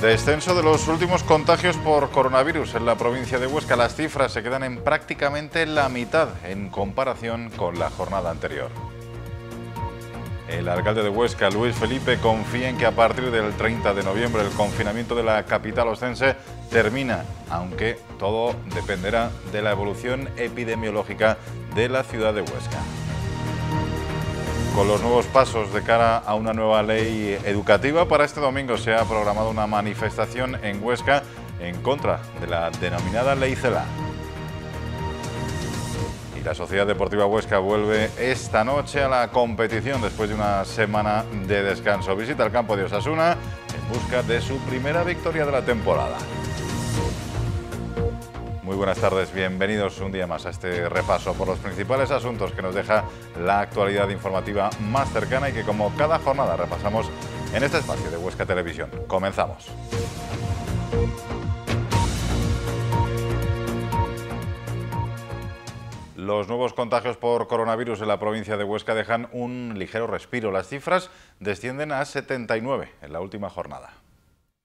Descenso de los últimos contagios por coronavirus en la provincia de Huesca. Las cifras se quedan en prácticamente la mitad en comparación con la jornada anterior. El alcalde de Huesca, Luis Felipe, confía en que a partir del 30 de noviembre el confinamiento de la capital ostense termina, aunque todo dependerá de la evolución epidemiológica de la ciudad de Huesca. Con los nuevos pasos de cara a una nueva ley educativa, para este domingo se ha programado una manifestación en Huesca en contra de la denominada Ley CELA. La Sociedad Deportiva Huesca vuelve esta noche a la competición después de una semana de descanso. Visita el campo de Osasuna en busca de su primera victoria de la temporada. Muy buenas tardes, bienvenidos un día más a este repaso por los principales asuntos que nos deja la actualidad informativa más cercana y que como cada jornada repasamos en este espacio de Huesca Televisión. Comenzamos. Los nuevos contagios por coronavirus en la provincia de Huesca dejan un ligero respiro. Las cifras descienden a 79 en la última jornada.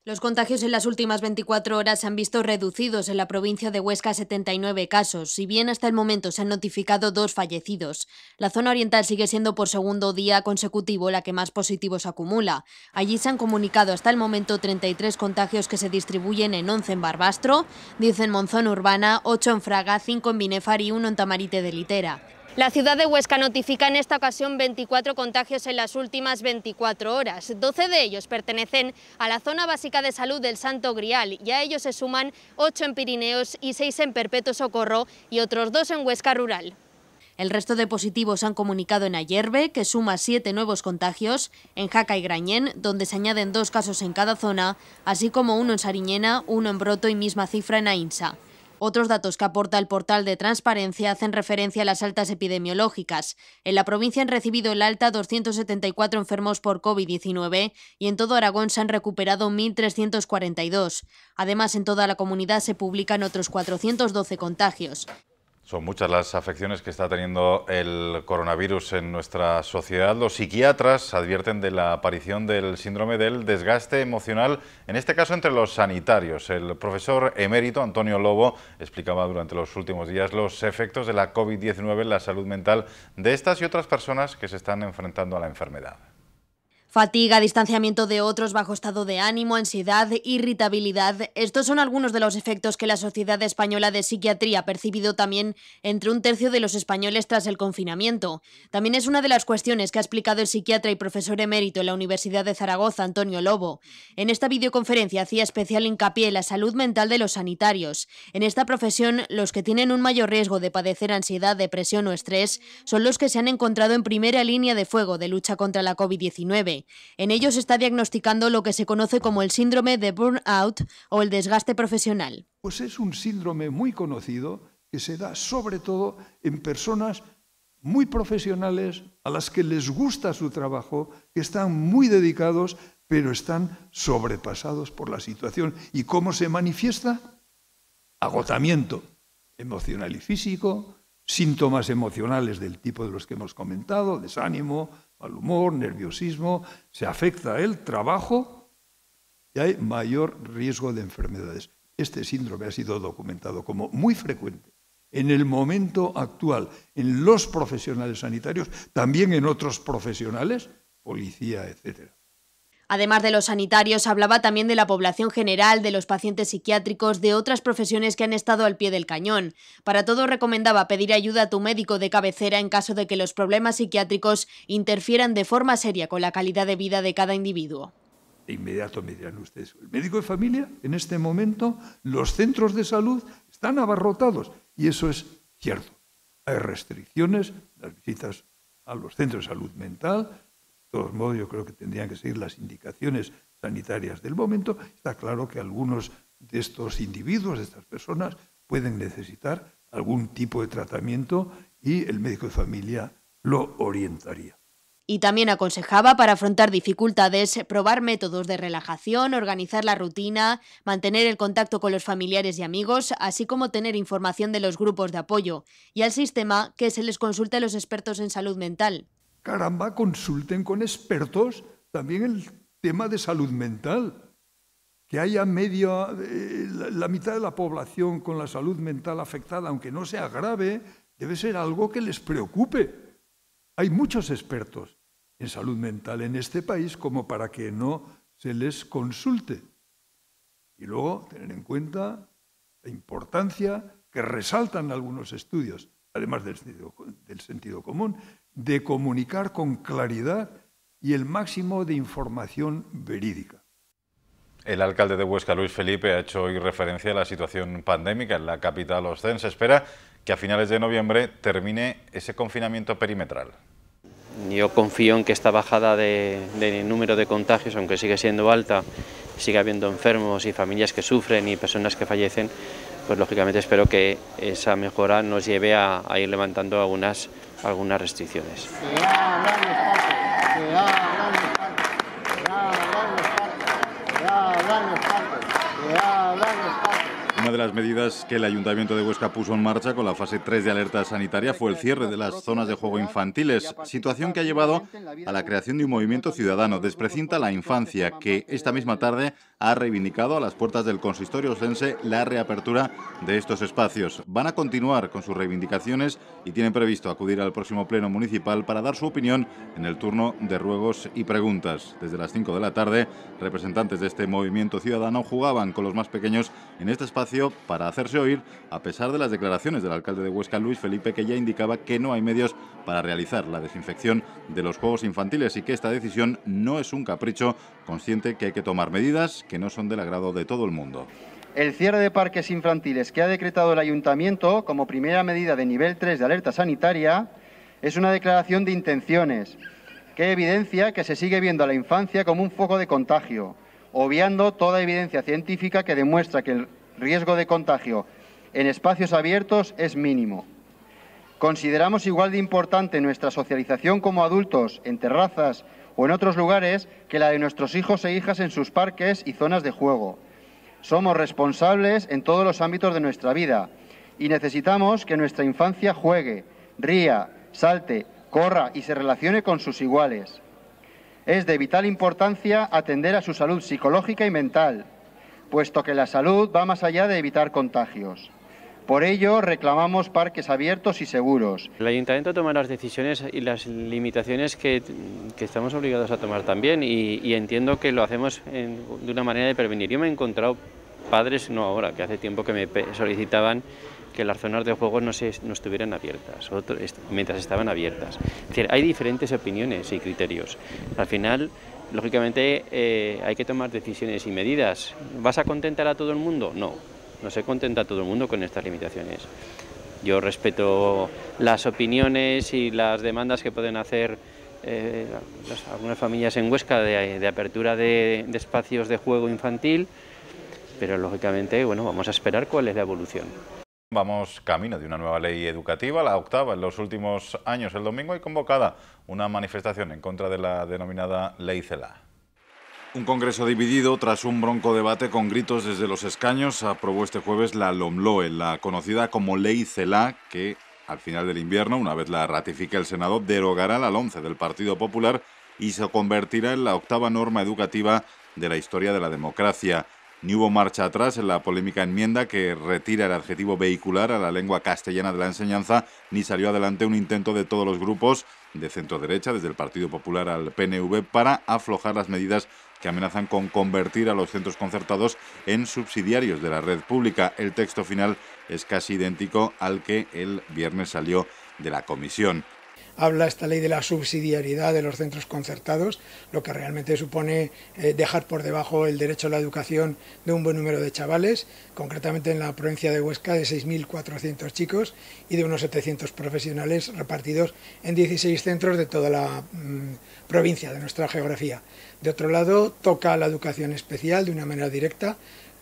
Los contagios en las últimas 24 horas se han visto reducidos en la provincia de Huesca a 79 casos, si bien hasta el momento se han notificado dos fallecidos. La zona oriental sigue siendo por segundo día consecutivo la que más positivos acumula. Allí se han comunicado hasta el momento 33 contagios que se distribuyen en 11 en Barbastro, 10 en Monzón Urbana, 8 en Fraga, 5 en Binefar y 1 en Tamarite de Litera. La ciudad de Huesca notifica en esta ocasión 24 contagios en las últimas 24 horas. 12 de ellos pertenecen a la zona básica de salud del Santo Grial y a ellos se suman 8 en Pirineos y 6 en Perpetuo Socorro y otros 2 en Huesca Rural. El resto de positivos han comunicado en Ayerbe, que suma siete nuevos contagios, en Jaca y Grañén, donde se añaden dos casos en cada zona, así como uno en Sariñena, uno en Broto y misma cifra en Ainsa. Otros datos que aporta el portal de transparencia hacen referencia a las altas epidemiológicas. En la provincia han recibido el alta 274 enfermos por COVID-19 y en todo Aragón se han recuperado 1.342. Además, en toda la comunidad se publican otros 412 contagios. Son muchas las afecciones que está teniendo el coronavirus en nuestra sociedad. Los psiquiatras advierten de la aparición del síndrome del desgaste emocional, en este caso entre los sanitarios. El profesor emérito Antonio Lobo explicaba durante los últimos días los efectos de la COVID-19 en la salud mental de estas y otras personas que se están enfrentando a la enfermedad. Fatiga, distanciamiento de otros, bajo estado de ánimo, ansiedad, irritabilidad. Estos son algunos de los efectos que la Sociedad Española de Psiquiatría ha percibido también entre un tercio de los españoles tras el confinamiento. También es una de las cuestiones que ha explicado el psiquiatra y profesor emérito en la Universidad de Zaragoza, Antonio Lobo. En esta videoconferencia hacía especial hincapié en la salud mental de los sanitarios. En esta profesión, los que tienen un mayor riesgo de padecer ansiedad, depresión o estrés son los que se han encontrado en primera línea de fuego de lucha contra la COVID-19. En ellos se está diagnosticando lo que se conoce como el síndrome de burnout o el desgaste profesional. Pues es un síndrome muy conocido que se da sobre todo en personas muy profesionales, a las que les gusta su trabajo, que están muy dedicados, pero están sobrepasados por la situación. ¿Y cómo se manifiesta? Agotamiento emocional y físico, síntomas emocionales del tipo de los que hemos comentado, desánimo, mal humor, nerviosismo, se afecta el trabajo y hay mayor riesgo de enfermedades. Este síndrome ha sido documentado como muy frecuente en el momento actual en los profesionales sanitarios, también en otros profesionales, policía, etcétera. Además de los sanitarios, hablaba también de la población general, de los pacientes psiquiátricos, de otras profesiones que han estado al pie del cañón. Para todo recomendaba pedir ayuda a tu médico de cabecera en caso de que los problemas psiquiátricos interfieran de forma seria con la calidad de vida de cada individuo. De inmediato me dirán ustedes, el médico de familia, en este momento, los centros de salud están abarrotados. Y eso es cierto. Hay restricciones, las visitas a los centros de salud mental, todos modos, yo creo que tendrían que seguir las indicaciones sanitarias del momento. Está claro que algunos de estos individuos, de estas personas, pueden necesitar algún tipo de tratamiento y el médico de familia lo orientaría. Y también aconsejaba para afrontar dificultades probar métodos de relajación, organizar la rutina, mantener el contacto con los familiares y amigos, así como tener información de los grupos de apoyo y al sistema que se les consulte a los expertos en salud mental. Caramba, consulten con expertos también el tema de salud mental. Que haya medio, eh, la, mitad de la población con la salud mental afectada, aunque no sea grave, debe ser algo que les preocupe. Hay muchos expertos en salud mental en este país como para que no se les consulte. Y luego tener en cuenta la importancia que resaltan algunos estudios, además del sentido común, de comunicar con claridad y el máximo de información verídica. El alcalde de Huesca, Luis Felipe, ha hecho hoy referencia a la situación pandémica en la capital Se Espera que a finales de noviembre termine ese confinamiento perimetral. Yo confío en que esta bajada de, número de contagios, aunque sigue siendo alta, siga habiendo enfermos y familias que sufren y personas que fallecen, pues lógicamente espero que esa mejora nos lleve a, a ir levantando algunas algunas restricciones. Una de las medidas que el Ayuntamiento de Huesca puso en marcha con la fase 3 de alerta sanitaria fue el cierre de las zonas de juego infantiles, situación que ha llevado a la creación de un movimiento ciudadano Desprecinta la Infancia, que esta misma tarde ha reivindicado a las puertas del consistorio osense la reapertura de estos espacios. Van a continuar con sus reivindicaciones y tienen previsto acudir al próximo pleno municipal para dar su opinión en el turno de ruegos y preguntas. Desde las 5 de la tarde, representantes de este movimiento ciudadano jugaban con los más pequeños en este espacio para hacerse oír, a pesar de las declaraciones del alcalde de Huesca, Luis Felipe, que ya indicaba que no hay medios para realizar la desinfección de los juegos infantiles y que esta decisión no es un capricho, consciente que hay que tomar medidas que no son del agrado de todo el mundo. El cierre de parques infantiles que ha decretado el ayuntamiento como primera medida de nivel 3 de alerta sanitaria es una declaración de intenciones que evidencia que se sigue viendo a la infancia como un foco de contagio, obviando toda evidencia científica que demuestra que el riesgo de contagio en espacios abiertos es mínimo. Consideramos igual de importante nuestra socialización como adultos en terrazas o en otros lugares que la de nuestros hijos e hijas en sus parques y zonas de juego. Somos responsables en todos los ámbitos de nuestra vida y necesitamos que nuestra infancia juegue, ría, salte, corra y se relacione con sus iguales. Es de vital importancia atender a su salud psicológica y mental, puesto que la salud va más allá de evitar contagios. Por ello, reclamamos parques abiertos y seguros. El ayuntamiento toma las decisiones y las limitaciones que, que estamos obligados a tomar también y, entiendo que lo hacemos de una manera de prevenir. Yo me he encontrado padres, no ahora, que hace tiempo que me solicitaban que las zonas de juego no, se, no estuvieran abiertas, mientras estaban abiertas. Es decir, hay diferentes opiniones y criterios. Al final, lógicamente eh, hay que tomar decisiones y medidas. ¿Vas a contentar a todo el mundo? No, no se contenta a todo el mundo con estas limitaciones. Yo respeto las opiniones y las demandas que pueden hacer eh, algunas familias en Huesca de, apertura de, de, espacios de juego infantil, pero lógicamente bueno, vamos a esperar cuál es la evolución. Vamos camino de una nueva ley educativa, la octava en los últimos años. El domingo hay convocada una manifestación en contra de la denominada Ley CELA. Un congreso dividido tras un bronco debate con gritos desde los escaños aprobó este jueves la LOMLOE, la conocida como Ley CELA, que al final del invierno, una vez la ratifique el Senado, derogará la 11 del Partido Popular y se convertirá en la octava norma educativa de la historia de la democracia ni hubo marcha atrás en la polémica enmienda que retira el adjetivo vehicular a la lengua castellana de la enseñanza, ni salió adelante un intento de todos los grupos de centro derecha, desde el Partido Popular al PNV, para aflojar las medidas que amenazan con convertir a los centros concertados en subsidiarios de la red pública. El texto final es casi idéntico al que el viernes salió de la comisión habla esta ley de la subsidiariedad de los centros concertados, lo que realmente supone eh, dejar por debajo el derecho a la educación de un buen número de chavales, concretamente en la provincia de Huesca de 6.400 chicos y de unos 700 profesionales repartidos en 16 centros de toda la mm, provincia, de nuestra geografía. De otro lado, toca la educación especial de una manera directa,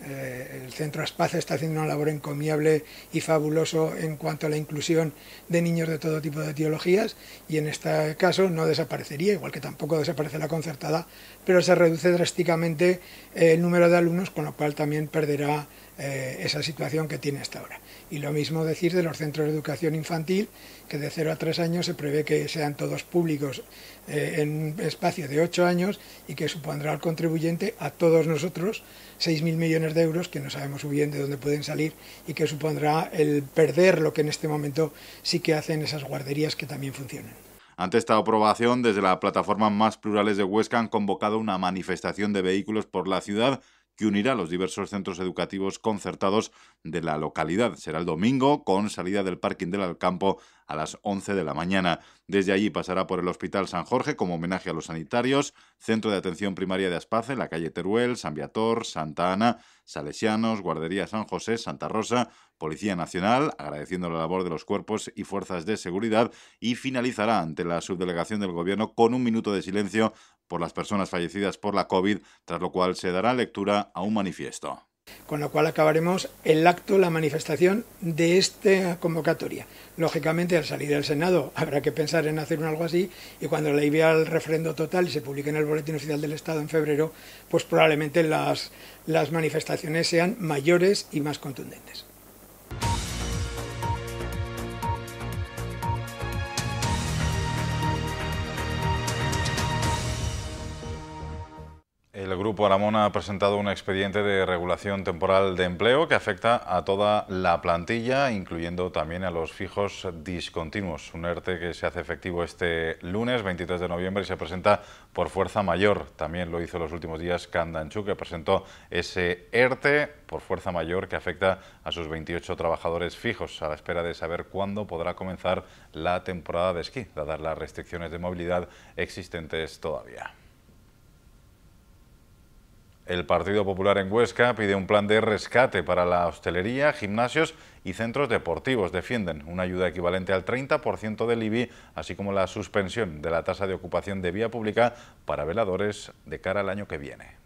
eh, el Centro Aspaz está haciendo una labor encomiable y fabuloso en cuanto a la inclusión de niños de todo tipo de etiologías y en este caso no desaparecería, igual que tampoco desaparece la concertada, pero se reduce drásticamente eh, el número de alumnos, con lo cual también perderá eh, esa situación que tiene hasta ahora. Y lo mismo decir de los centros de educación infantil, que de 0 a 3 años se prevé que sean todos públicos eh, en un espacio de ocho años y que supondrá al contribuyente, a todos nosotros, 6.000 millones de euros que no sabemos muy bien de dónde pueden salir y que supondrá el perder lo que en este momento sí que hacen esas guarderías que también funcionan. Ante esta aprobación, desde la plataforma Más Plurales de Huesca han convocado una manifestación de vehículos por la ciudad ...y unirá los diversos centros educativos concertados de la localidad. Será el domingo con salida del parking del Alcampo a las 11 de la mañana. Desde allí pasará por el Hospital San Jorge como homenaje a los sanitarios, Centro de Atención Primaria de Aspace, la calle Teruel, San Viator, Santa Ana, Salesianos, Guardería San José, Santa Rosa, Policía Nacional, agradeciendo la labor de los cuerpos y fuerzas de seguridad, y finalizará ante la subdelegación del Gobierno con un minuto de silencio por las personas fallecidas por la COVID, tras lo cual se dará lectura a un manifiesto. Con lo cual acabaremos el acto, la manifestación de esta convocatoria. Lógicamente, al salir del Senado habrá que pensar en hacer algo así y cuando le envíe el referendo total y se publique en el Boletín Oficial del Estado en febrero, pues probablemente las manifestaciones sean mayores y más contundentes. El Grupo Aramona ha presentado un expediente de regulación temporal de empleo que afecta a toda la plantilla, incluyendo también a los fijos discontinuos. Un ERTE que se hace efectivo este lunes, 23 de noviembre, y se presenta por fuerza mayor. También lo hizo los últimos días Candanchu, que presentó ese ERTE por fuerza mayor que afecta a sus 28 trabajadores fijos, a la espera de saber cuándo podrá comenzar la temporada de esquí, dadas las restricciones de movilidad existentes todavía. El Partido Popular en Huesca pide un plan de rescate para la hostelería, gimnasios y centros deportivos. Defienden una ayuda equivalente al 30% del IBI, así como la suspensión de la tasa de ocupación de vía pública para veladores de cara al año que viene.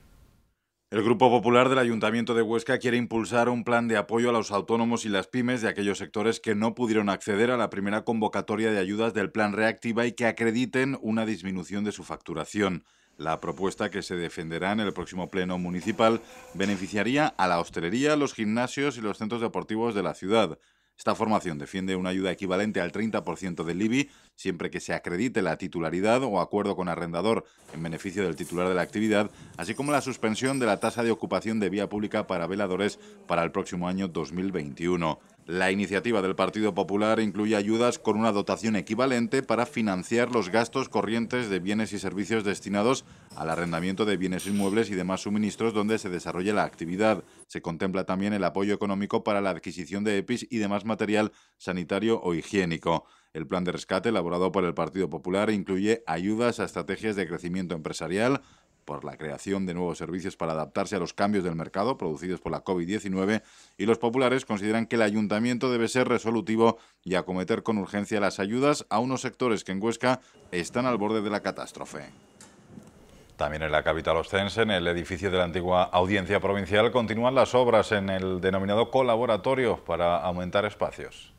El Grupo Popular del Ayuntamiento de Huesca quiere impulsar un plan de apoyo a los autónomos y las pymes de aquellos sectores que no pudieron acceder a la primera convocatoria de ayudas del Plan Reactiva y que acrediten una disminución de su facturación. La propuesta que se defenderá en el próximo pleno municipal beneficiaría a la hostelería, los gimnasios y los centros deportivos de la ciudad. Esta formación defiende una ayuda equivalente al 30% del IBI siempre que se acredite la titularidad o acuerdo con arrendador en beneficio del titular de la actividad, así como la suspensión de la tasa de ocupación de vía pública para veladores para el próximo año 2021. La iniciativa del Partido Popular incluye ayudas con una dotación equivalente para financiar los gastos corrientes de bienes y servicios destinados al arrendamiento de bienes inmuebles y demás suministros donde se desarrolle la actividad. Se contempla también el apoyo económico para la adquisición de EPIs y demás material sanitario o higiénico. El plan de rescate elaborado por el Partido Popular incluye ayudas a estrategias de crecimiento empresarial, por la creación de nuevos servicios para adaptarse a los cambios del mercado producidos por la COVID-19 y los populares consideran que el ayuntamiento debe ser resolutivo y acometer con urgencia las ayudas a unos sectores que en Huesca están al borde de la catástrofe. También en la capital ostense, en el edificio de la antigua Audiencia Provincial, continúan las obras en el denominado colaboratorio para aumentar espacios.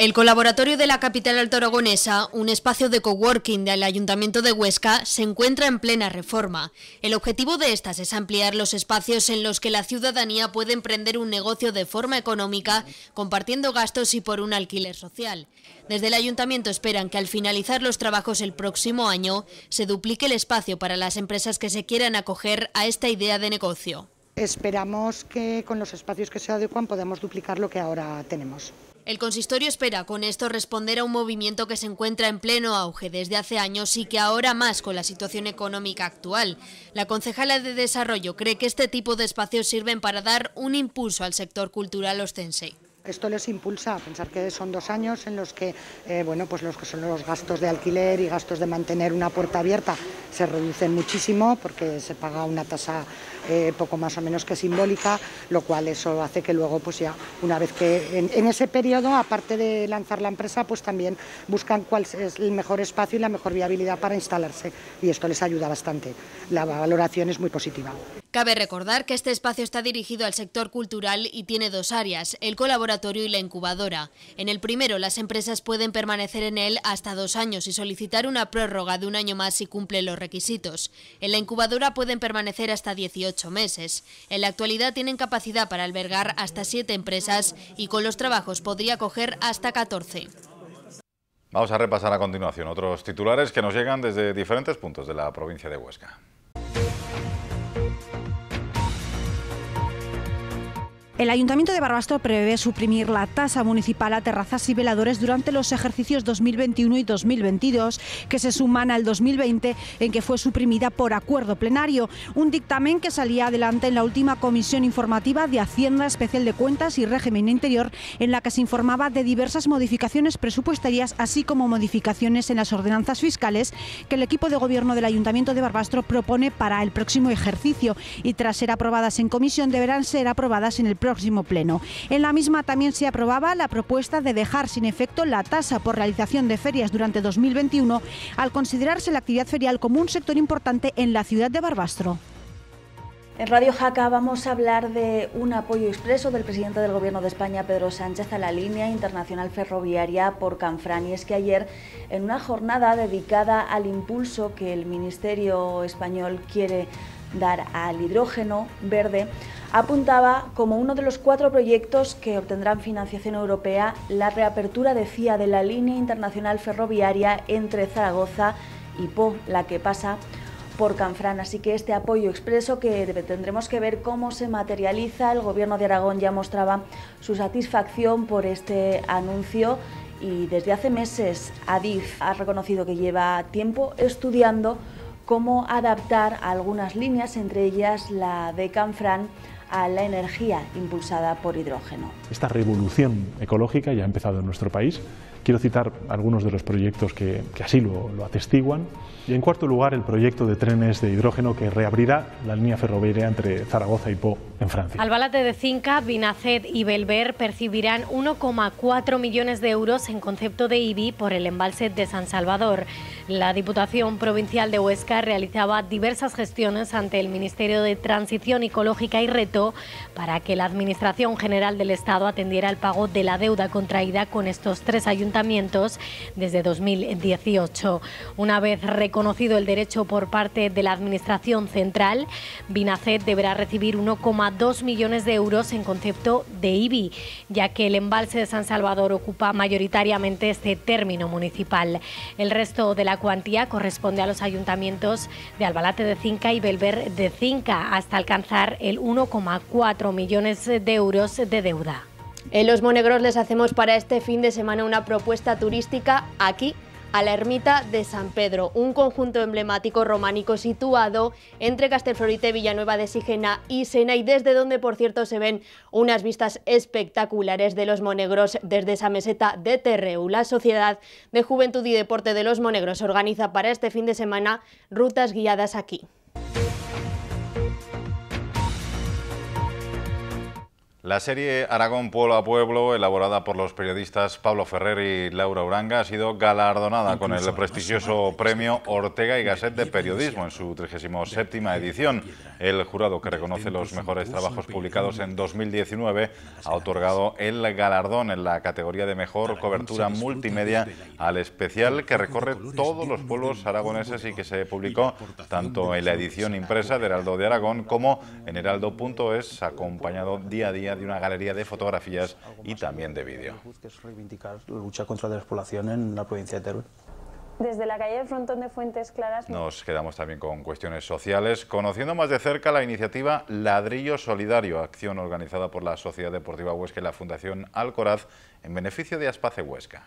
El colaboratorio de la capital aragonesa, un espacio de coworking del Ayuntamiento de Huesca, se encuentra en plena reforma. El objetivo de estas es ampliar los espacios en los que la ciudadanía puede emprender un negocio de forma económica, compartiendo gastos y por un alquiler social. Desde el Ayuntamiento esperan que al finalizar los trabajos el próximo año se duplique el espacio para las empresas que se quieran acoger a esta idea de negocio. Esperamos que con los espacios que se adecuan podamos duplicar lo que ahora tenemos. El consistorio espera con esto responder a un movimiento que se encuentra en pleno auge desde hace años y que ahora más con la situación económica actual. La concejala de Desarrollo cree que este tipo de espacios sirven para dar un impulso al sector cultural ostense. Esto les impulsa a pensar que son dos años en los que, eh, bueno, pues los que son los gastos de alquiler y gastos de mantener una puerta abierta se reducen muchísimo porque se paga una tasa eh, poco más o menos que simbólica, lo cual eso hace que luego, pues ya, una vez que en, ese periodo, aparte de lanzar la empresa, pues también buscan cuál es el mejor espacio y la mejor viabilidad para instalarse y esto les ayuda bastante. La valoración es muy positiva. Cabe recordar que este espacio está dirigido al sector cultural y tiene dos áreas, el colaboratorio y la incubadora. En el primero, las empresas pueden permanecer en él hasta dos años y solicitar una prórroga de un año más si cumplen los requisitos. En la incubadora pueden permanecer hasta 18 meses. En la actualidad tienen capacidad para albergar hasta siete empresas y con los trabajos podría coger hasta 14. Vamos a repasar a continuación otros titulares que nos llegan desde diferentes puntos de la provincia de Huesca. El Ayuntamiento de Barbastro prevé suprimir la tasa municipal a terrazas y veladores durante los ejercicios 2021 y 2022, que se suman al 2020 en que fue suprimida por acuerdo plenario, un dictamen que salía adelante en la última comisión informativa de Hacienda Especial de Cuentas y Régimen Interior, en la que se informaba de diversas modificaciones presupuestarias, así como modificaciones en las ordenanzas fiscales que el equipo de gobierno del Ayuntamiento de Barbastro propone para el próximo ejercicio y tras ser aprobadas en comisión deberán ser aprobadas en el próximo pleno. En la misma también se aprobaba la propuesta de dejar sin efecto la tasa por realización de ferias durante 2021 al considerarse la actividad ferial como un sector importante en la ciudad de Barbastro. En Radio Jaca vamos a hablar de un apoyo expreso del presidente del Gobierno de España, Pedro Sánchez, a la línea internacional ferroviaria por Canfrán. Y es que ayer, en una jornada dedicada al impulso que el Ministerio español quiere dar al hidrógeno verde, apuntaba como uno de los cuatro proyectos que obtendrán financiación europea la reapertura, decía, de la línea internacional ferroviaria entre Zaragoza y Po, la que pasa por Canfrán. Así que este apoyo expreso que tendremos que ver cómo se materializa. El Gobierno de Aragón ya mostraba su satisfacción por este anuncio y desde hace meses Adif ha reconocido que lleva tiempo estudiando cómo adaptar algunas líneas, entre ellas la de Canfrán, a la energía impulsada por hidrógeno. Esta revolución ecológica ya ha empezado en nuestro país Quiero citar algunos de los proyectos que, así lo, atestiguan. Y en cuarto lugar, el proyecto de trenes de hidrógeno que reabrirá la línea ferroviaria entre Zaragoza y Po, en Francia. Albalate de Cinca, Binacet y Belver percibirán 1,4 millones de euros en concepto de IBI por el embalse de San Salvador. La Diputación Provincial de Huesca realizaba diversas gestiones ante el Ministerio de Transición Ecológica y Reto para que la Administración General del Estado atendiera el pago de la deuda contraída con estos tres ayuntamientos ayuntamientos desde 2018. Una vez reconocido el derecho por parte de la Administración Central, Binacet deberá recibir 1,2 millones de euros en concepto de IBI, ya que el embalse de San Salvador ocupa mayoritariamente este término municipal. El resto de la cuantía corresponde a los ayuntamientos de Albalate de Cinca y Belver de Cinca, hasta alcanzar el 1,4 millones de euros de deuda. En Los Monegros les hacemos para este fin de semana una propuesta turística aquí a la ermita de San Pedro, un conjunto emblemático románico situado entre Castelflorite, Villanueva de Sigena y Sena y desde donde por cierto se ven unas vistas espectaculares de los Monegros desde esa meseta de Terreu. La Sociedad de Juventud y Deporte de los Monegros organiza para este fin de semana rutas guiadas aquí. La serie Aragón Pueblo a Pueblo, elaborada por los periodistas Pablo Ferrer y Laura Uranga, ha sido galardonada con el prestigioso premio Ortega y Gasset de Periodismo en su 37 edición. El jurado que reconoce los mejores trabajos publicados en 2019 ha otorgado el galardón en la categoría de mejor cobertura multimedia al especial que recorre todos los pueblos aragoneses y que se publicó tanto en la edición impresa de Heraldo de Aragón como en heraldo.es, acompañado día a día de una galería de fotografías y también de vídeo. lucha contra la en la provincia de desde la calle Frontón de Fuentes Claras. Nos quedamos también con cuestiones sociales, conociendo más de cerca la iniciativa Ladrillo Solidario, acción organizada por la Sociedad Deportiva Huesca y la Fundación Alcoraz en beneficio de Aspace Huesca.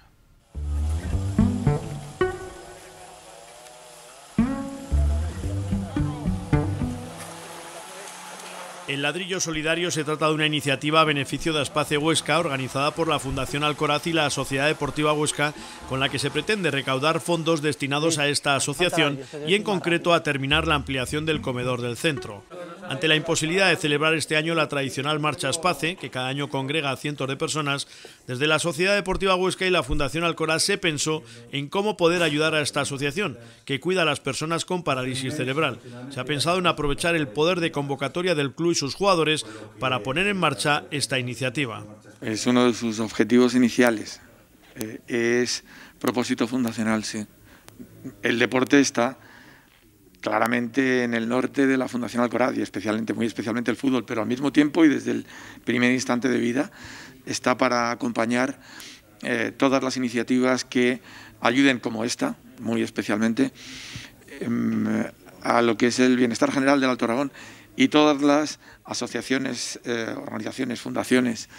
El Ladrillo Solidario se trata de una iniciativa a beneficio de Espacio Huesca organizada por la Fundación Alcoraz y la Sociedad Deportiva Huesca con la que se pretende recaudar fondos destinados a esta asociación y en concreto a terminar la ampliación del comedor del centro. Ante la imposibilidad de celebrar este año la tradicional Marcha Espace, que cada año congrega a cientos de personas, desde la Sociedad Deportiva Huesca y la Fundación Alcoraz se pensó en cómo poder ayudar a esta asociación, que cuida a las personas con parálisis cerebral. Se ha pensado en aprovechar el poder de convocatoria del club y sus jugadores para poner en marcha esta iniciativa. Es uno de sus objetivos iniciales, eh, es propósito fundacional, sí. El deporte está claramente en el norte de la Fundación Alcoraz y especialmente, muy especialmente el fútbol, pero al mismo tiempo y desde el primer instante de vida está para acompañar eh, todas las iniciativas que ayuden como esta, muy especialmente, em, a lo que es el bienestar general del Alto Aragón y todas las asociaciones, eh, organizaciones, fundaciones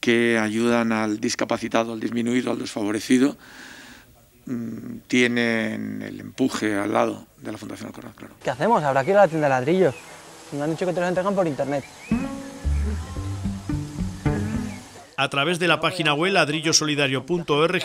que ayudan al discapacitado, al disminuido, al desfavorecido, Mm, tienen el empuje al lado de la Fundación Alcorán, claro. ¿Qué hacemos? Habrá que la tienda de ladrillos. Me han dicho que te los entregan por internet. A través de la página web ladrillosolidario.org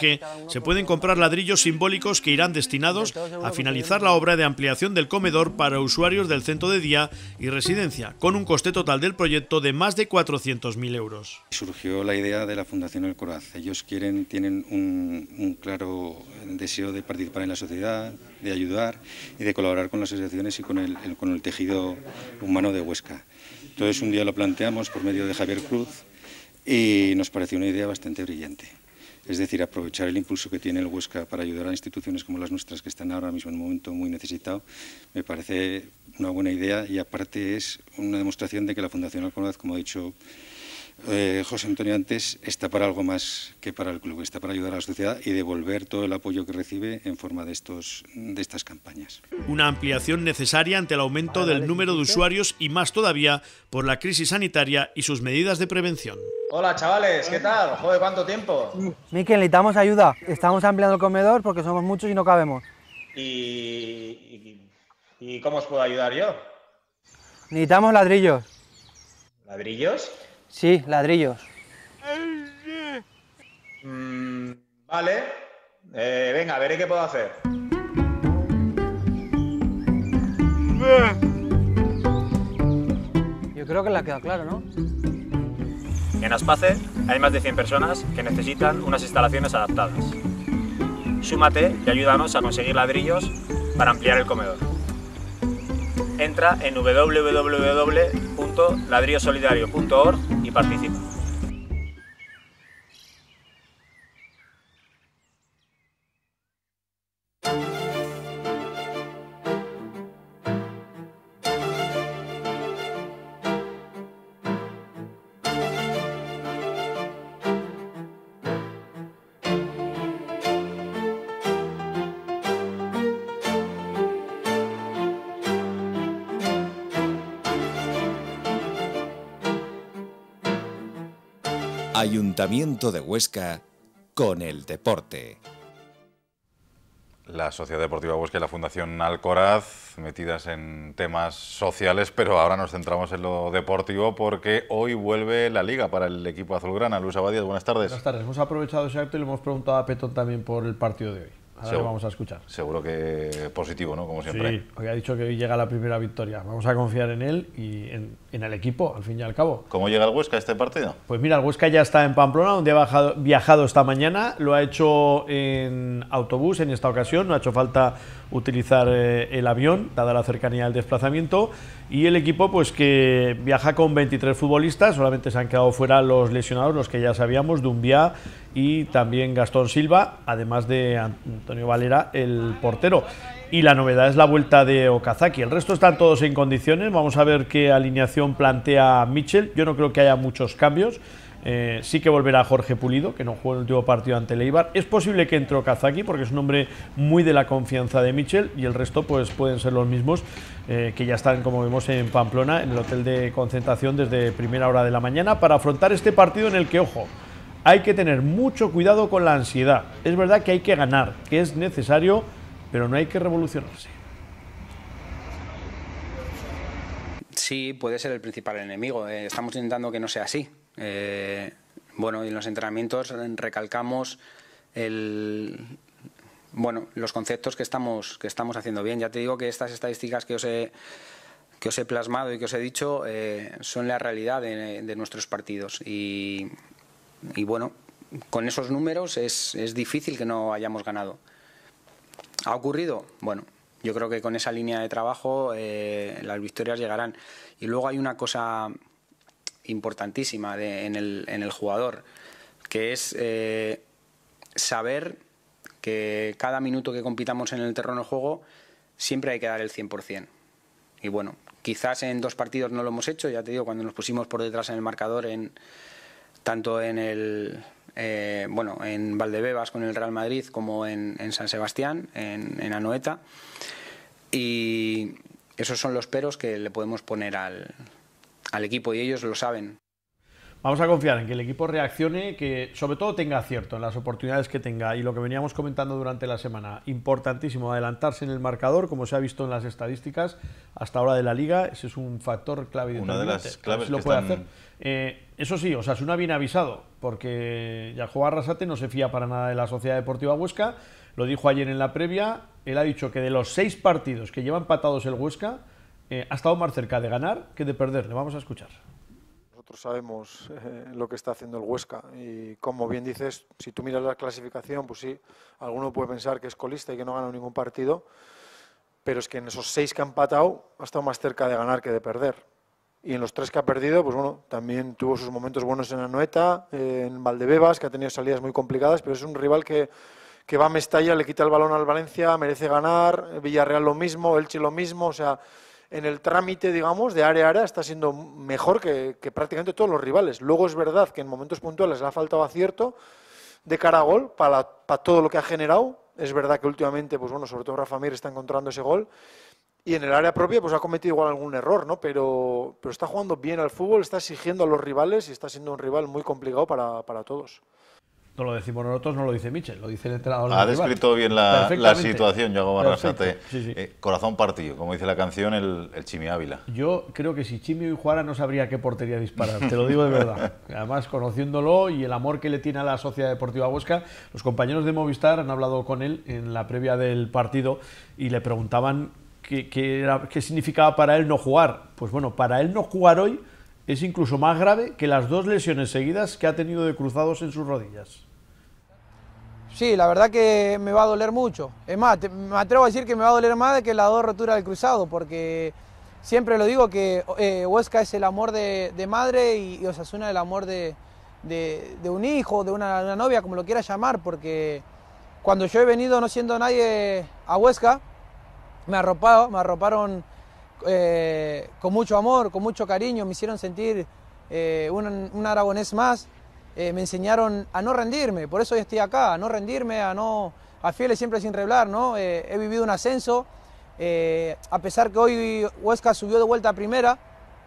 se pueden comprar ladrillos simbólicos que irán destinados a finalizar la obra de ampliación del comedor para usuarios del centro de día y residencia, con un coste total del proyecto de más de 400.000 euros. Surgió la idea de la Fundación El Coraz. Ellos quieren, tienen un, claro deseo de participar en la sociedad, de ayudar y de colaborar con las asociaciones y con con el tejido humano de Huesca. Entonces un día lo planteamos por medio de Javier Cruz, y nos parece una idea bastante brillante. Es decir, aprovechar el impulso que tiene el Huesca para ayudar a instituciones como las nuestras, que están ahora mismo en un momento muy necesitado, me parece una buena idea y aparte es una demostración de que la Fundación Alconaz, como ha dicho eh, José Antonio antes está para algo más que para el club, está para ayudar a la sociedad y devolver todo el apoyo que recibe en forma de, estos, de estas campañas. Una ampliación necesaria ante el aumento del número de usuarios y más todavía por la crisis sanitaria y sus medidas de prevención. Hola chavales, ¿qué tal? Joder, ¿cuánto tiempo? Miquel, necesitamos ayuda. Estamos ampliando el comedor porque somos muchos y no cabemos. y cómo os puedo ayudar yo? Necesitamos ladrillos. ¿Ladrillos? Sí, ladrillos. Mm, vale. Eh, venga, veré qué puedo hacer. Yo creo que la queda quedado claro, ¿no? En Aspace hay más de 100 personas que necesitan unas instalaciones adaptadas. Súmate y ayúdanos a conseguir ladrillos para ampliar el comedor. Entra en www.ladrillosolidario.org participa. Ayuntamiento de Huesca con el deporte. La Sociedad Deportiva Huesca y la Fundación Alcoraz metidas en temas sociales, pero ahora nos centramos en lo deportivo porque hoy vuelve la liga para el equipo azulgrana. Luis Abadías, buenas tardes. Buenas tardes. Hemos aprovechado ese acto y le hemos preguntado a Petón también por el partido de hoy. Ahora lo vamos a escuchar. Seguro que positivo, ¿no? Como siempre. Sí, hoy ha dicho que hoy llega la primera victoria. Vamos a confiar en él y en, el equipo, al fin y al cabo. ¿Cómo llega el Huesca a este partido? Pues mira, el Huesca ya está en Pamplona, donde ha bajado, viajado esta mañana. Lo ha hecho en autobús en esta ocasión. No ha hecho falta utilizar eh, el avión, dada la cercanía del desplazamiento. Y el equipo, pues que viaja con 23 futbolistas. Solamente se han quedado fuera los lesionados, los que ya sabíamos, de Dumbia y también Gastón Silva, además de Antonio Valera, el portero. Y la novedad es la vuelta de Okazaki. El resto están todos en condiciones. Vamos a ver qué alineación plantea Michel. Yo no creo que haya muchos cambios. Eh, sí que volverá Jorge Pulido, que no jugó el último partido ante Leibar. Es posible que entre Okazaki, porque es un hombre muy de la confianza de Michel. y el resto pues pueden ser los mismos eh, que ya están, como vemos, en Pamplona, en el hotel de concentración desde primera hora de la mañana, para afrontar este partido en el que, ojo, hay que tener mucho cuidado con la ansiedad. Es verdad que hay que ganar, que es necesario, pero no hay que revolucionarse. Sí, puede ser el principal enemigo. Eh, estamos intentando que no sea así. Eh, bueno, en los entrenamientos recalcamos el, bueno, los conceptos que estamos, que estamos haciendo bien. Ya te digo que estas estadísticas que os he, que os he plasmado y que os he dicho eh, son la realidad de, de nuestros partidos. Y y bueno, con esos números es, difícil que no hayamos ganado. ¿Ha ocurrido? Bueno, yo creo que con esa línea de trabajo eh, las victorias llegarán. Y luego hay una cosa importantísima en, el, jugador, que es eh, saber que cada minuto que compitamos en el terreno de juego siempre hay que dar el 100%. Y bueno, quizás en dos partidos no lo hemos hecho, ya te digo, cuando nos pusimos por detrás en el marcador en, tanto en el eh, bueno, en Valdebebas con el Real Madrid como en, San Sebastián, en, en, Anoeta. Y esos son los peros que le podemos poner al equipo y ellos lo saben. Vamos a confiar en que el equipo reaccione, que sobre todo tenga acierto en las oportunidades que tenga y lo que veníamos comentando durante la semana, importantísimo adelantarse en el marcador, como se ha visto en las estadísticas hasta ahora de la liga, ese es un factor clave. Una de las claves lo puede hacer. Eh, eso sí, una bien avisado, porque juega Arrasate no se fía para nada de la Sociedad Deportiva Huesca, lo dijo ayer en la previa, él ha dicho que de los seis partidos que lleva empatados el Huesca, eh, ha estado más cerca de ganar que de perder, le vamos a escuchar sabemos eh, lo que está haciendo el Huesca. Y como bien dices, si tú miras la clasificación, pues sí, alguno puede pensar que es colista y que no gana ningún partido, pero es que en esos seis que ha empatado ha estado más cerca de ganar que de perder. Y en los tres que ha perdido, pues bueno, también tuvo sus momentos buenos en Anoeta, eh, en Valdebebas, que ha tenido salidas muy complicadas, pero es un rival que, que va a Mestalla, le quita el balón al Valencia, merece ganar, Villarreal lo mismo, Elche lo mismo, o sea en el trámite, digamos, de área a área está siendo mejor que, prácticamente todos los rivales. Luego es verdad que en momentos puntuales le ha faltado acierto de cara a gol para, todo lo que ha generado. Es verdad que últimamente, pues bueno, sobre todo Rafa Mir está encontrando ese gol. Y en el área propia, pues ha cometido igual algún error, ¿no? Pero, pero está jugando bien al fútbol, está exigiendo a los rivales y está siendo un rival muy complicado para, para todos. No lo decimos nosotros, no lo dice Michel, lo dice el entrenador. Ha descrito bien la, situación, Yago Barrasate. Eh, corazón partido, como dice la canción, el, Chimi Ávila. Yo creo que si Chimi y Juara no sabría qué portería disparar, te lo digo de verdad. Además, conociéndolo y el amor que le tiene a la Sociedad Deportiva Huesca, los compañeros de Movistar han hablado con él en la previa del partido y le preguntaban qué, era, qué significaba para él no jugar. Pues bueno, para él no jugar hoy es incluso más grave que las dos lesiones seguidas que ha tenido de cruzados en sus rodillas. Sí, la verdad que me va a doler mucho. Es más, me atrevo a decir que me va a doler más de que la dos roturas del cruzado, porque siempre lo digo que eh, Huesca es el amor de, madre y, Osasuna el amor de, un hijo, de una, novia, como lo quiera llamar, porque cuando yo he venido no siendo nadie a Huesca, me, me arroparon eh, con mucho amor, con mucho cariño, me hicieron sentir eh, un, aragonés más, eh, me enseñaron a no rendirme, por eso hoy estoy acá, a no rendirme, a no, a fieles siempre sin reblar, ¿no? he vivido un ascenso, a pesar que hoy Huesca subió de vuelta a primera,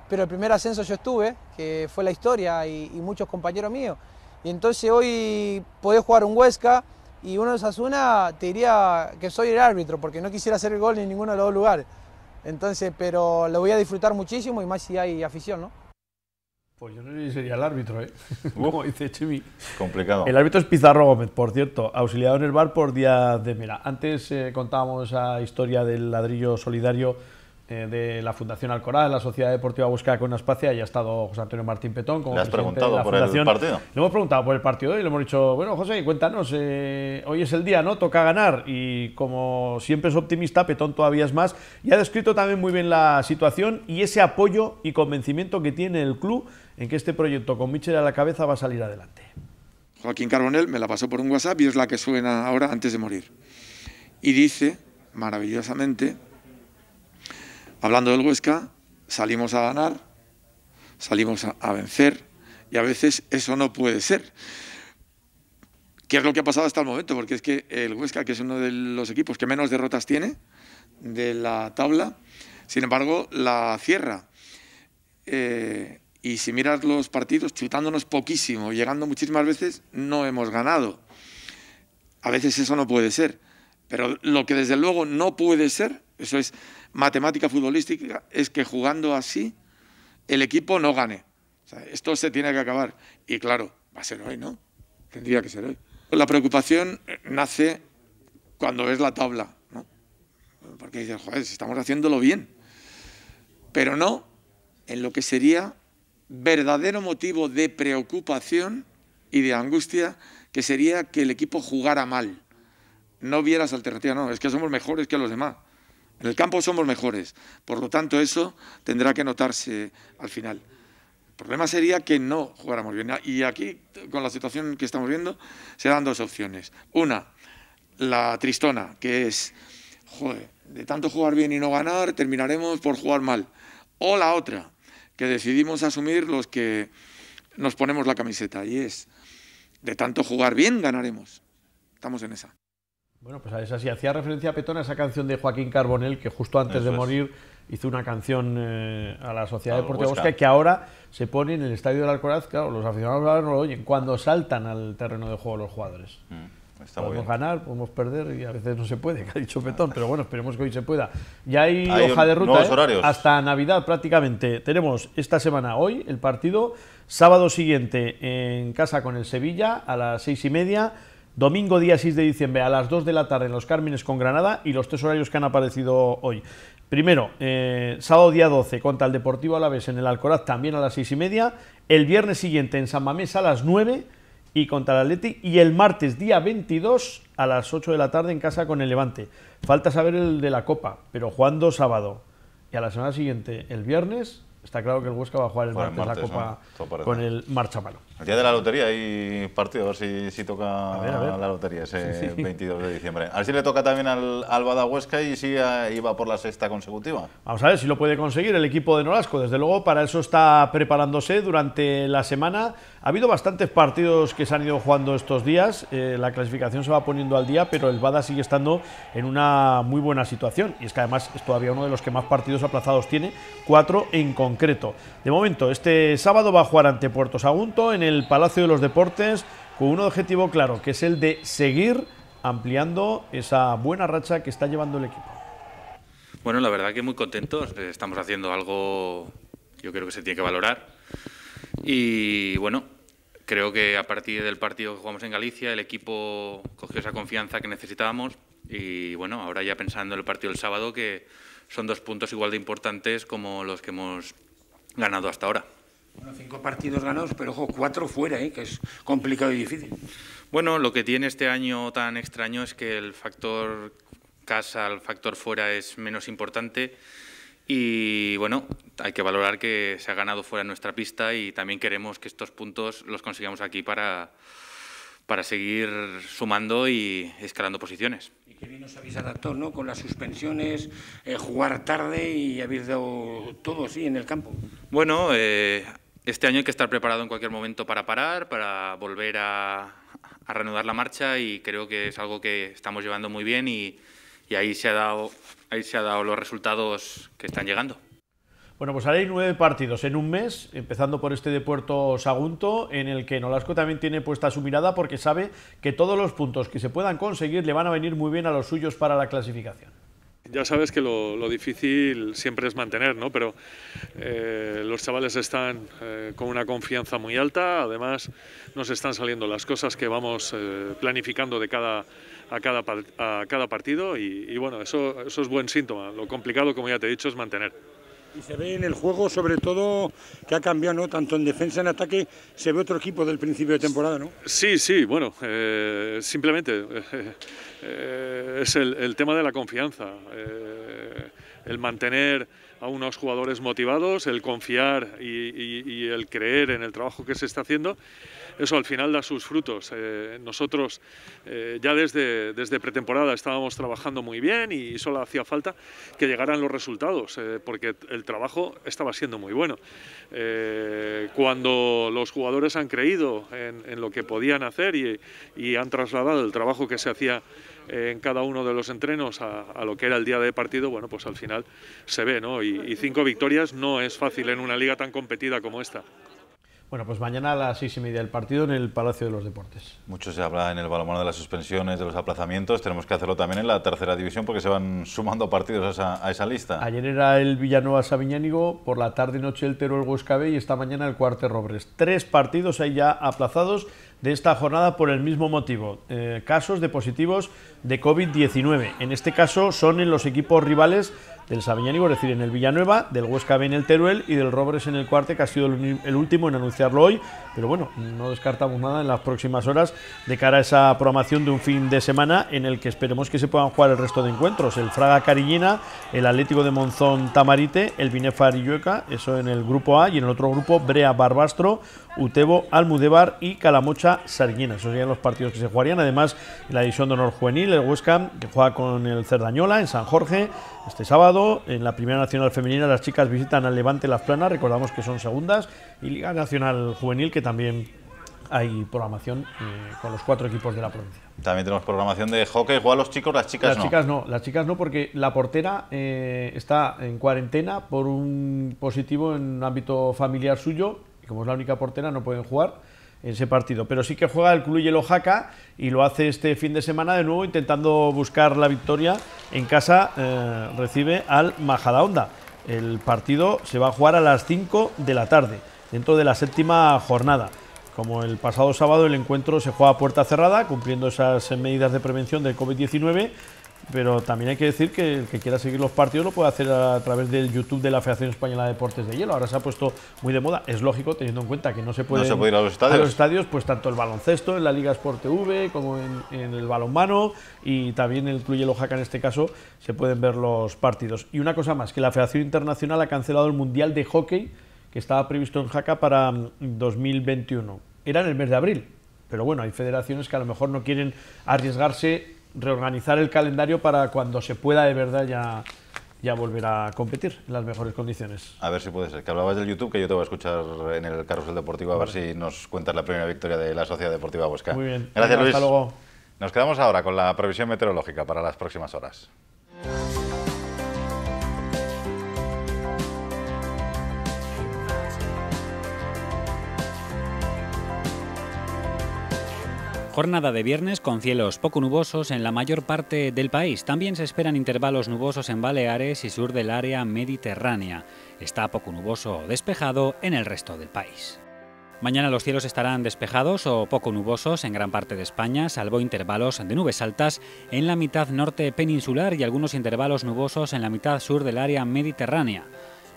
pero el primer ascenso yo estuve, que fue la historia y, muchos compañeros míos. Y entonces hoy podés jugar un Huesca y uno de una te diría que soy el árbitro, porque no quisiera hacer el gol en ninguno de los dos lugares. Entonces, pero lo voy a disfrutar muchísimo y más si hay afición, ¿no? Pues yo no sé si sería el árbitro, ¿eh? Como dice Chimi. Complicado. El árbitro es Pizarro Gómez, por cierto, auxiliado en el bar por Díaz de Mera Antes eh, contábamos esa historia del ladrillo solidario eh, de la Fundación Alcorá, de la Sociedad Deportiva buscada con Espacia, y ha estado José Antonio Martín Petón. Como ¿Le has preguntado por el partido? Le hemos preguntado por el partido y le hemos dicho, bueno, José, cuéntanos, eh, hoy es el día, ¿no? Toca ganar. Y como siempre es optimista, Petón todavía es más. Y ha descrito también muy bien la situación y ese apoyo y convencimiento que tiene el club en que este proyecto con Michel a la cabeza va a salir adelante. Joaquín Carbonel me la pasó por un WhatsApp y es la que suena ahora antes de morir. Y dice, maravillosamente, Hablando del Huesca, salimos a ganar, salimos a, vencer y a veces eso no puede ser. ¿Qué es lo que ha pasado hasta el momento? Porque es que el Huesca, que es uno de los equipos que menos derrotas tiene de la tabla, sin embargo, la cierra. Eh, y si miras los partidos, chutándonos poquísimo, llegando muchísimas veces, no hemos ganado. A veces eso no puede ser. Pero lo que desde luego no puede ser eso es matemática futbolística, es que jugando así el equipo no gane. esto se tiene que acabar. Y claro, va a ser hoy, ¿no? Tendría que ser hoy. La preocupación eh, nace cuando ves la tabla, ¿no? Porque dices, joder, estamos haciéndolo bien. Pero no en lo que sería verdadero motivo de preocupación y de angustia, que sería que el equipo jugara mal. No vieras alternativa, no, es que somos mejores que los demás. En el campo somos mejores, por lo tanto eso tendrá que notarse al final. El problema sería que no jugáramos bien. Y aquí, con la situación que estamos viendo, se dan dos opciones. Una, la tristona, que es, joder, de tanto jugar bien y no ganar, terminaremos por jugar mal. O la otra, que decidimos asumir los que nos ponemos la camiseta, y es, de tanto jugar bien, ganaremos. Estamos en esa. Bueno, pues es así. Hacía referencia a esa canción de Joaquín Carbonell, que justo antes de morir hizo una canción eh, a la Sociedad Deportiva Bosque, que ahora se pone en el Estadio del Alcoraz. Claro, los aficionados no lo oyen, cuando saltan al terreno de juego los jugadores. Mm, podemos ganar, podemos perder y a veces no se puede, que ha dicho Petón, pero bueno, esperemos que hoy se pueda. Ya hay, hoja de ruta ¿eh? hasta Navidad prácticamente. Tenemos esta semana, hoy, el partido, sábado siguiente en casa con el Sevilla a las seis y media Domingo día 6 de diciembre a las 2 de la tarde en los Cármenes con Granada y los tres horarios que han aparecido hoy. Primero, eh, sábado día 12 contra el Deportivo Alavés en el Alcoraz también a las 6 y media. El viernes siguiente en San Mamés a las 9 y contra el Atleti. Y el martes día 22 a las 8 de la tarde en casa con el Levante. Falta saber el de la Copa, pero jugando sábado. Y a la semana siguiente, el viernes, está claro que el Huesca va a jugar el, martes, la Copa con el Marcha el día de la lotería hay partido, a ver si, toca la lotería ese 22 de diciembre. A ver si le toca también al Albada Huesca y si iba ah, por la sexta consecutiva. Vamos a ver si lo puede conseguir el equipo de Norasco. Desde luego, para eso está preparándose durante la semana. Ha habido bastantes partidos que se han ido jugando estos días. Eh, la clasificación se va poniendo al día, pero el Bada sigue estando en una muy buena situación. Y es que además es todavía uno de los que más partidos aplazados tiene, cuatro en concreto. De momento, este sábado va a jugar ante Puerto Sagunto en el Palacio de los Deportes con un objetivo claro, que es el de seguir ampliando esa buena racha que está llevando el equipo. Bueno, la verdad que muy contentos. Eh, estamos haciendo algo, yo creo que se tiene que valorar. Y bueno, creo que a partir del partido que jugamos en Galicia, el equipo cogió esa confianza que necesitábamos. Y bueno, ahora ya pensando en el partido del sábado, que son dos puntos igual de importantes como los que hemos ganado hasta ahora. Bueno, cinco partidos ganados, pero ojo, cuatro fuera, ¿eh? que es complicado y difícil. Bueno, lo que tiene este año tan extraño es que el factor casa, el factor fuera es menos importante. Y bueno, hay que valorar que se ha ganado fuera nuestra pista y también queremos que estos puntos los consigamos aquí para, para seguir sumando y escalando posiciones. Y que bien nos habéis adaptado, ¿no? Con las suspensiones, eh, jugar tarde y haber dado todo, sí, en el campo. Bueno, eh, este año hay que estar preparado en cualquier momento para parar, para volver a, reanudar la marcha y creo que es algo que estamos llevando muy bien y, ahí, se ha dado, ahí se ha dado los resultados que están llegando. Bueno, pues ahora hay nueve partidos en un mes, empezando por este de Puerto Sagunto, en el que Nolasco también tiene puesta su mirada porque sabe que todos los puntos que se puedan conseguir le van a venir muy bien a los suyos para la clasificación. Ya sabes que lo, difícil siempre es mantener, ¿no? Pero eh, los chavales están eh, con una confianza muy alta, además nos están saliendo las cosas que vamos eh, planificando de cada, a, cada, a cada partido y, y bueno, eso, eso es buen síntoma. Lo complicado, como ya te he dicho, es mantener. Y se ve en el juego, sobre todo, que ha cambiado, Tanto en defensa, en ataque, se ve otro equipo del principio de temporada, ¿no? Sí, sí, bueno, eh, simplemente eh, es el, tema de la confianza, eh, el mantener a unos jugadores motivados, el confiar y, y el creer en el trabajo que se está haciendo eso al final da sus frutos. Eh, nosotros eh, ya desde, desde pretemporada estábamos trabajando muy bien y solo hacía falta que llegaran los resultados, eh, porque el trabajo estaba siendo muy bueno. cuando los jugadores han creído en, lo que podían hacer y, han trasladado el trabajo que se hacía en cada uno de los entrenos a, lo que era el día de partido, bueno, pues al final se ve, ¿no? y cinco victorias no es fácil en una liga tan competida como esta. Bueno, pues mañana a las seis y media el partido en el Palacio de los Deportes. Mucho se habla en el balonmano de las suspensiones, de los aplazamientos. Tenemos que hacerlo también en la tercera división porque se van sumando partidos a esa, lista. Ayer era el Villanueva Sabiñánigo, por la tarde y noche el Teruel Guescabe y esta mañana el Cuarte Robres. Tres partidos ahí ya aplazados de esta jornada por el mismo motivo, eh, casos de positivos de COVID-19. En este caso son en los equipos rivales del Sabiñánigo, es decir, en el Villanueva, del Huesca B en el Teruel y del Robres en el Cuarte, que ha sido el, último en anunciarlo hoy. Pero bueno, no descartamos nada en las próximas horas de cara a esa programación de un fin de semana en el que esperemos que se puedan jugar el resto de encuentros. El Fraga Carillena, el Atlético de Monzón Tamarite, el Binefa Yueca eso en el grupo A y en el otro grupo Brea Barbastro, Utebo Almudebar y Calamocha Sarguina. Esos serían los partidos que se jugarían. Además, la edición de honor juvenil, el Huesca que juega con el Cerdañola en San Jorge este sábado en la Primera Nacional Femenina, las chicas visitan al Levante Las Planas, recordamos que son segundas, y Liga Nacional Juvenil, que también hay programación eh, con los cuatro equipos de la provincia. También tenemos programación de hockey, juegan los chicos, las chicas no. Las chicas no, las chicas no porque la portera eh, está en cuarentena por un positivo en un ámbito familiar suyo, y como es la única portera no pueden jugar ese partido. Pero sí que juega el Club el y lo hace este fin de semana de nuevo intentando buscar la victoria. En casa eh, recibe al Majadahonda. El partido se va a jugar a las 5 de la tarde, dentro de la séptima jornada. Como el pasado sábado, el encuentro se juega a puerta cerrada, cumpliendo esas medidas de prevención del COVID-19 pero también hay que decir que el que quiera seguir los partidos lo puede hacer a través del YouTube de la Federación Española de Deportes de Hielo. Ahora se ha puesto muy de moda, es lógico, teniendo en cuenta que no se, puede ir a los estadios. los estadios, pues tanto el baloncesto en la Liga Sport V, como en, el balonmano y también el Club Hielo Jaca en este caso, se pueden ver los partidos. Y una cosa más, que la Federación Internacional ha cancelado el Mundial de Hockey que estaba previsto en Jaca para 2021. Mm, Era en el mes de abril, pero bueno, hay federaciones que a lo mejor no quieren arriesgarse reorganizar el calendario para cuando se pueda de verdad ya, ya volver a competir en las mejores condiciones. A ver si puede ser. Que hablabas del YouTube, que yo te voy a escuchar en el Carrusel Deportivo, a ver si nos cuentas la primera victoria de la Sociedad Deportiva Huesca. Muy bien. Gracias, Luis. Hasta luego. Nos quedamos ahora con la previsión meteorológica para las próximas horas. Jornada de viernes con cielos poco nubosos en la mayor parte del país. También se esperan intervalos nubosos en Baleares y sur del área mediterránea. Está poco nuboso o despejado en el resto del país. Mañana los cielos estarán despejados o poco nubosos en gran parte de España, salvo intervalos de nubes altas en la mitad norte peninsular y algunos intervalos nubosos en la mitad sur del área mediterránea.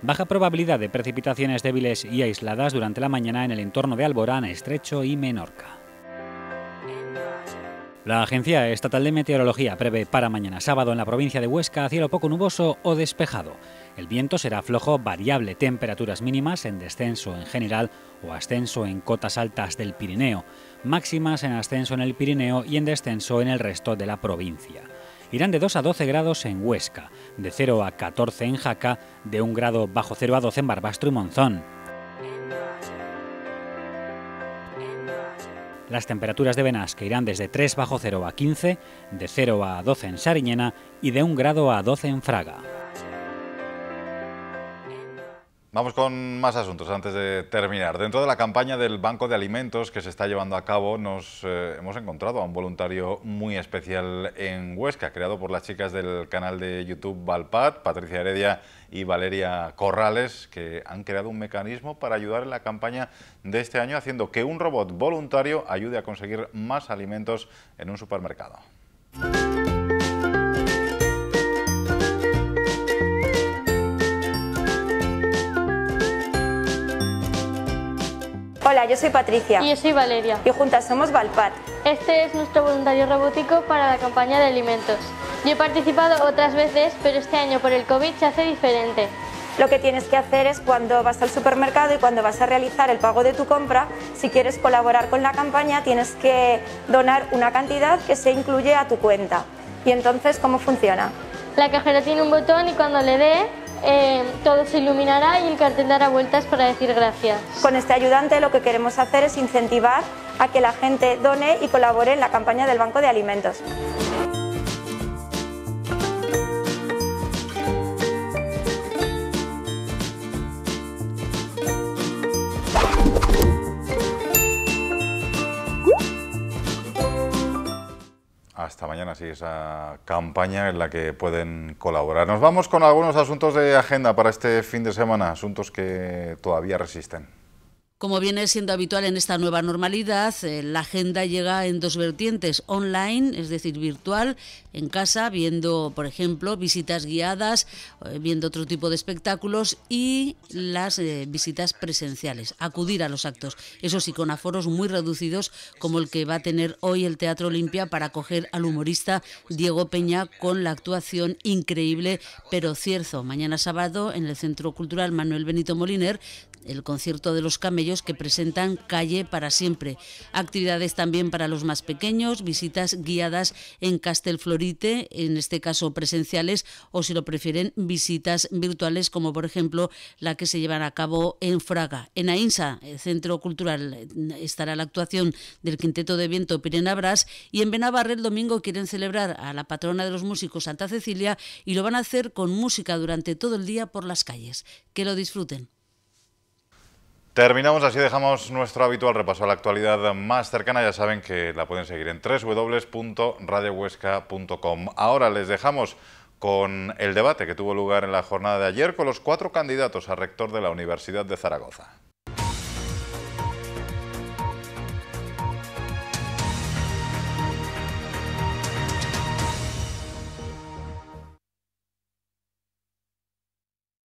Baja probabilidad de precipitaciones débiles y aisladas durante la mañana en el entorno de Alborán, Estrecho y Menorca. La Agencia Estatal de Meteorología prevé para mañana sábado en la provincia de Huesca cielo poco nuboso o despejado. El viento será flojo, variable, temperaturas mínimas en descenso en general o ascenso en cotas altas del Pirineo, máximas en ascenso en el Pirineo y en descenso en el resto de la provincia. Irán de 2 a 12 grados en Huesca, de 0 a 14 en Jaca, de 1 grado bajo 0 a 12 en Barbastro y Monzón. Las temperaturas de Benás que irán desde 3 bajo 0 a 15, de 0 a 12 en Sariñena y de 1 grado a 12 en Fraga. Vamos con más asuntos antes de terminar. Dentro de la campaña del Banco de Alimentos que se está llevando a cabo, nos eh, hemos encontrado a un voluntario muy especial en Huesca, creado por las chicas del canal de YouTube Valpat, Patricia Heredia y Valeria Corrales, que han creado un mecanismo para ayudar en la campaña de este año, haciendo que un robot voluntario ayude a conseguir más alimentos en un supermercado. Hola, yo soy Patricia. Y yo soy Valeria. Y juntas somos Valpat. Este es nuestro voluntario robótico para la campaña de alimentos. Yo he participado otras veces, pero este año por el COVID se hace diferente. Lo que tienes que hacer es cuando vas al supermercado y cuando vas a realizar el pago de tu compra, si quieres colaborar con la campaña, tienes que donar una cantidad que se incluye a tu cuenta. ¿Y entonces cómo funciona? La cajera tiene un botón y cuando le dé, eh, todo se iluminará y el cartel dará vueltas para decir gracias. Con este ayudante lo que queremos hacer es incentivar a que la gente done y colabore en la campaña del Banco de Alimentos. hasta mañana, sí, esa campaña en la que pueden colaborar. Nos vamos con algunos asuntos de agenda para este fin de semana, asuntos que todavía resisten. Como viene siendo habitual en esta nueva normalidad, eh, la agenda llega en dos vertientes, online, es decir, virtual, en casa, viendo, por ejemplo, visitas guiadas, eh, viendo otro tipo de espectáculos y las eh, visitas presenciales, acudir a los actos, eso sí, con aforos muy reducidos como el que va a tener hoy el Teatro Olimpia para acoger al humorista Diego Peña con la actuación increíble pero cierzo, mañana sábado en el Centro Cultural Manuel Benito Moliner, el concierto de los camellos que presentan Calle para siempre. Actividades también para los más pequeños, visitas guiadas en Castelflorite, en este caso presenciales, o si lo prefieren, visitas virtuales, como por ejemplo la que se llevan a cabo en Fraga. En AINSA, el Centro Cultural, estará la actuación del Quinteto de Viento Pirena y en Benavarre el domingo quieren celebrar a la patrona de los músicos, Santa Cecilia, y lo van a hacer con música durante todo el día por las calles. Que lo disfruten. Terminamos así, dejamos nuestro habitual repaso a la actualidad más cercana. Ya saben que la pueden seguir en www.radiohuesca.com. Ahora les dejamos con el debate que tuvo lugar en la jornada de ayer con los cuatro candidatos a rector de la Universidad de Zaragoza.